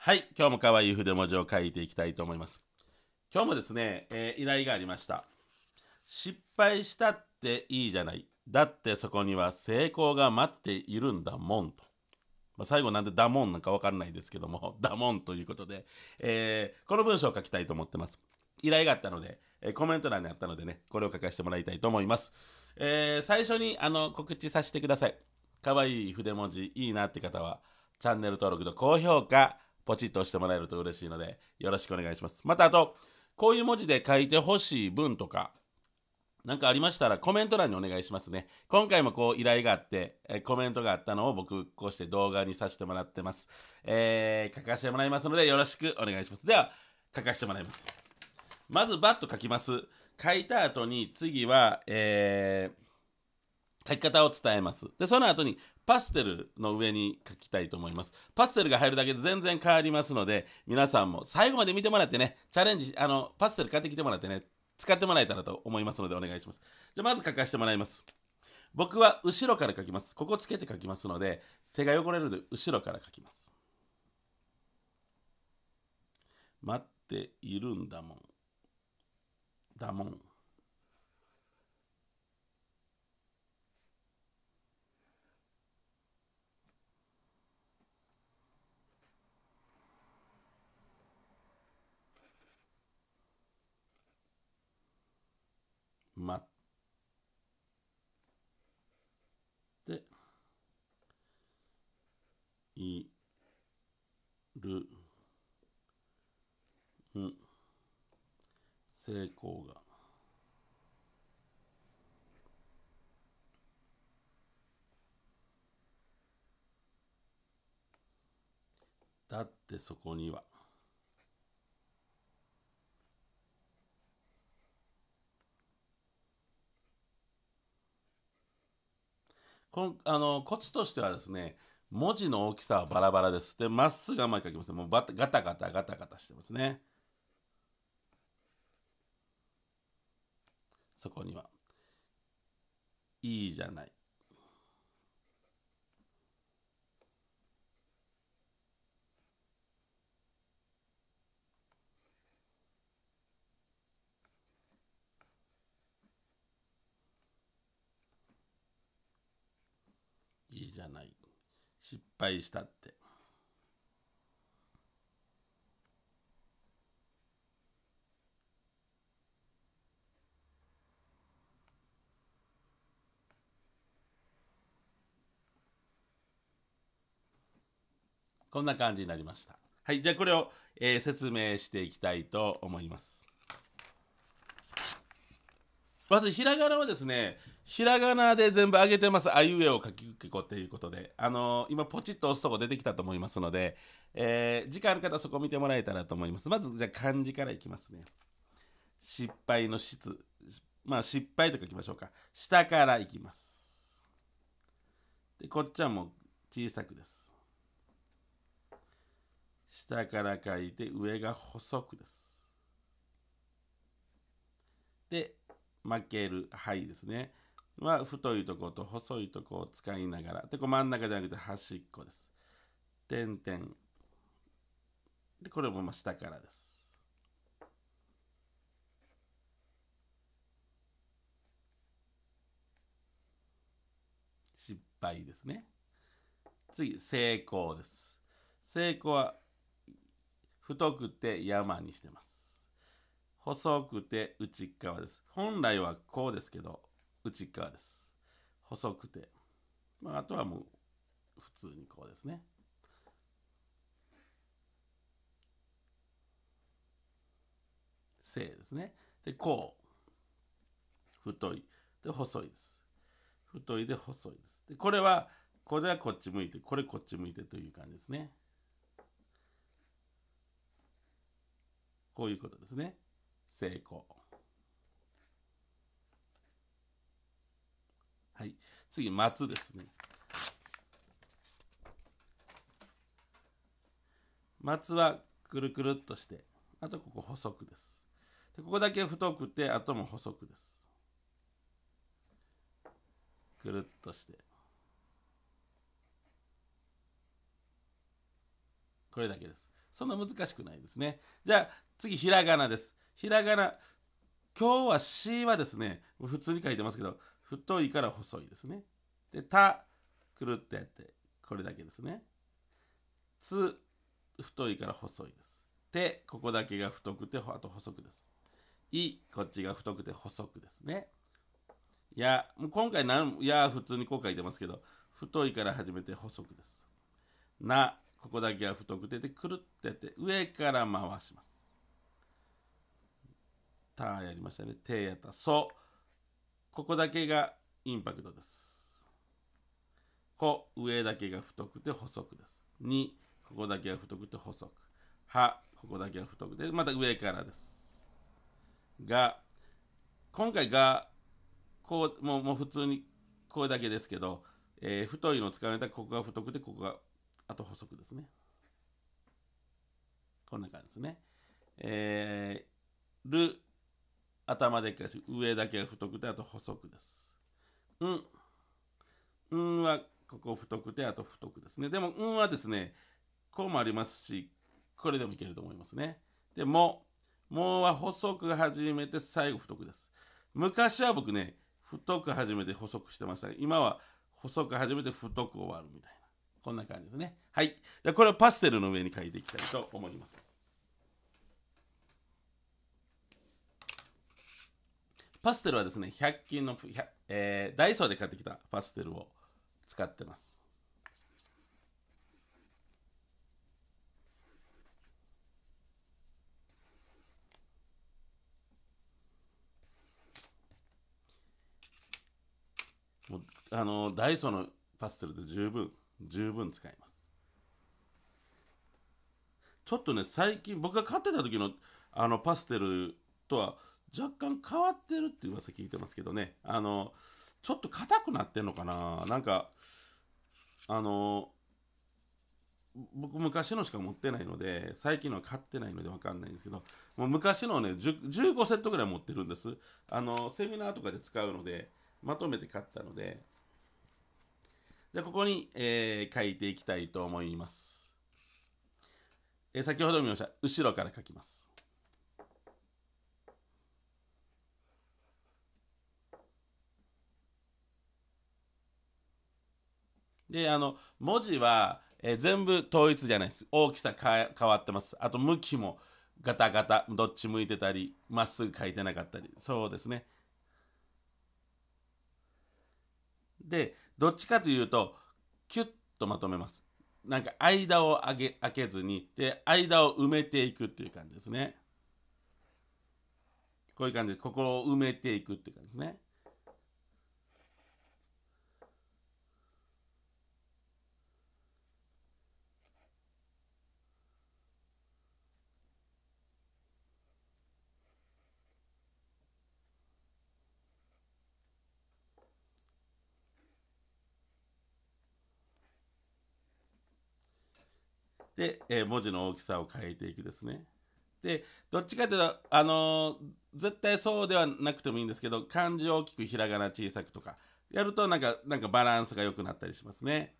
はい、今日も可愛い筆文字を書いていきたいと思います。今日もですね、えー、依頼がありました。失敗したっていいじゃない。だってそこには成功が待っているんだもんと。まあ、最後なんでだもんなんかわかんないですけども、だもんということで、えー、この文章を書きたいと思ってます。依頼があったので、えー、コメント欄にあったのでね、これを書かせてもらいたいと思います。え最初にあの告知させてください。可愛い筆文字いいなって方は、チャンネル登録と高評価、ポチッと押してもらえると嬉しいので、よろしくお願いします。またあと、こういう文字で書いてほしい文とか、何かありましたらコメント欄にお願いしますね。今回もこう依頼があって、えコメントがあったのを僕、こうして動画にさせてもらってます。えー、書かせてもらいますのでよろしくお願いします。では、書かせてもらいます。まず、バッと書きます。書いた後に、次は、えー、書き方を伝えます。で、その後に、パステルの上に書きたいと思います。パステルが入るだけで全然変わりますので、皆さんも最後まで見てもらってね、チャレンジ、あの、パステル買ってきてもらってね、使ってもらえたらと思いますのでお願いします。じゃまず書かせてもらいます。僕は後ろから書きます。ここつけて書きますので、手が汚れるので後ろから書きます。待っているんだもん。だもん。る、うん、成功が。だってそこには。あのコツとしてはですね文字の大きさはバラバラです。で、まっすぐあまり書きません。もうバタガタガタガタガタしてますね。そこには。いいじゃない。いいじゃない。失敗したってこんな感じになりましたはいじゃあこれを、えー、説明していきたいと思いますまずひらがなはですね、ひらがなで全部上げてます。あいうえを書きくけこっていうことで、あのー、今ポチッと押すとこ出てきたと思いますので、えー、時間ある方そこ見てもらえたらと思います。まずじゃあ漢字からいきますね。失敗の質。まあ失敗と書きましょうか。下からいきます。で、こっちはもう小さくです。下から書いて上が細くです。で、負ける肺ですね。は太いとこと細いとこを使いながら。で、こう真ん中じゃなくて端っこです。点々。で、これも下からです。失敗ですね。次、成功です。成功は太くて山にしてます。細くて内側です。本来はこうですけど、内側です。細くて。まあ、あとはもう、普通にこうですね。正ですね。で、こう。太い。で、細いです。太いで細いです。で、これは、これはこっち向いて、これこっち向いてという感じですね。こういうことですね。成功。はい。次、松ですね。松はくるくるっとして、あとここ細くです。でここだけ太くて、あとも細くです。くるっとして。これだけです。そんな難しくないですね。じゃあ次、ひらがなです。ひらがな、今日は C はですね、普通に書いてますけど、太いから細いですね。で、た、くるってやって、これだけですね。つ、太いから細いです。て、ここだけが太くて、あと細くです。い、こっちが太くて細くですね。いや、もう今回や、普通にこう書いてますけど、太いから始めて細くです。な、ここだけは太くて、で、くるってやって、上から回します。たやりましたね。てやった。そ。ここだけがインパクトです。こ、上だけが太くて細くです。に、ここだけが太くて細く。は、ここだけが太くて、また上からです。が、今回が、こう、もうもう普通にこれだけですけど、えー、太いのを使われたらここが太くて、ここが、あと細くですね。こんな感じですね。えー、る、頭でっかし、上だけが太くて、あと細くです。うん。うんは、ここ太くて、あと太くですね。でも、うんはですね、こうもありますし、これでもいけると思いますね。でも、もうは細く始めて、最後太くです。昔は僕ね、太く始めて細くしてました。今は細く始めて太く終わるみたいな。こんな感じですね。はい。じゃこれをパステルの上に書いていきたいと思います。パステルはですね、100均の、えー、ダイソーで買ってきたパステルを使ってます。もうあのダイソーのパステルで十分十分使いますちょっとね最近僕が買ってた時のあのパステルとは若干変わってるって噂聞いてますけどね、あの、ちょっと硬くなってんのかななんか、あの、僕昔のしか持ってないので、最近のは買ってないのでわかんないんですけど、もう昔のね、15セットぐらい持ってるんです。あの、セミナーとかで使うので、まとめて買ったので、で、ここに、えー、書いていきたいと思います。えー、先ほど見ました、後ろから書きます。であの文字は、えー、全部統一じゃないです大きさ変わってますあと向きもガタガタどっち向いてたりまっすぐ書いてなかったりそうですねでどっちかというとキュッとまとめますなんか間を上げ開けずにで間を埋めていくっていう感じですねこういう感じでここを埋めていくっていう感じですねで、えー、文字の大きさを変えていくですね。で、どっちかというと、あのー、絶対そうではなくてもいいんですけど、漢字を大きく、ひらがな小さくとか、やるとなんか、なんかバランスが良くなったりしますね。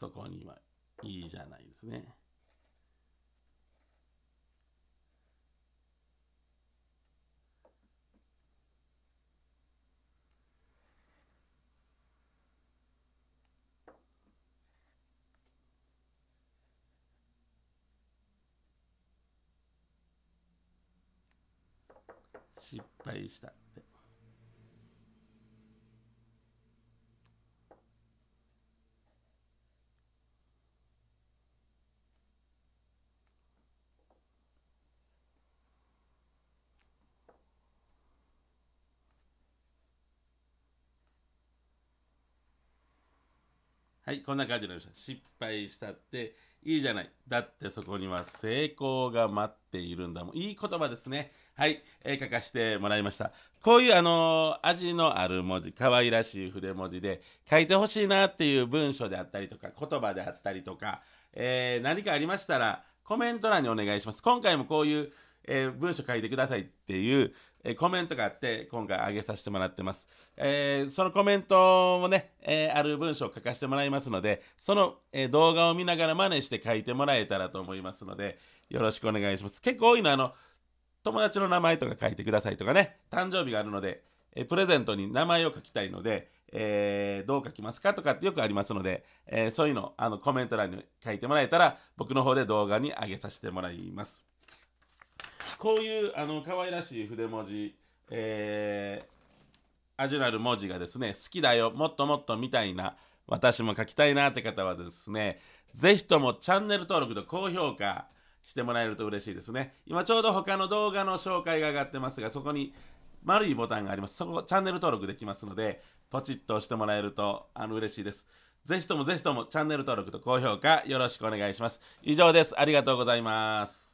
そこにはいいじゃないですね。失敗したって。はい、こんな感じになりました。失敗したっていいじゃない。だってそこには成功が待っているんだもん。いい言葉ですね。はい、えー、書かせてもらいました。こういうあのー、味のある文字、可愛らしい筆文字で書いてほしいなっていう文章であったりとか、言葉であったりとか、えー、何かありましたらコメント欄にお願いします。今回もこういうえー、文章書いてくださいっていう、えー、コメントがあって、今回上げさせてもらってます。えー、そのコメントもね、えある文章を書かせてもらいますので、その、え動画を見ながら真似して書いてもらえたらと思いますので、よろしくお願いします。結構多いのあの、友達の名前とか書いてくださいとかね、誕生日があるので、えプレゼントに名前を書きたいので、えー、どう書きますかとかってよくありますので、えー、そういうのあのコメント欄に書いてもらえたら僕の方で動画に上げさせてもらいます。こういうあの可愛らしい筆文字、えー、アジュラル文字がですね、好きだよ、もっともっとみたいな、私も書きたいなって方はですね、ぜひともチャンネル登録と高評価してもらえると嬉しいですね。今ちょうど他の動画の紹介が上がってますが、そこに丸いボタンがあります。そこ、チャンネル登録できますので、ポチッと押してもらえると、あの、嬉しいです。ぜひともぜひともチャンネル登録と高評価よろしくお願いします。以上です。ありがとうございます。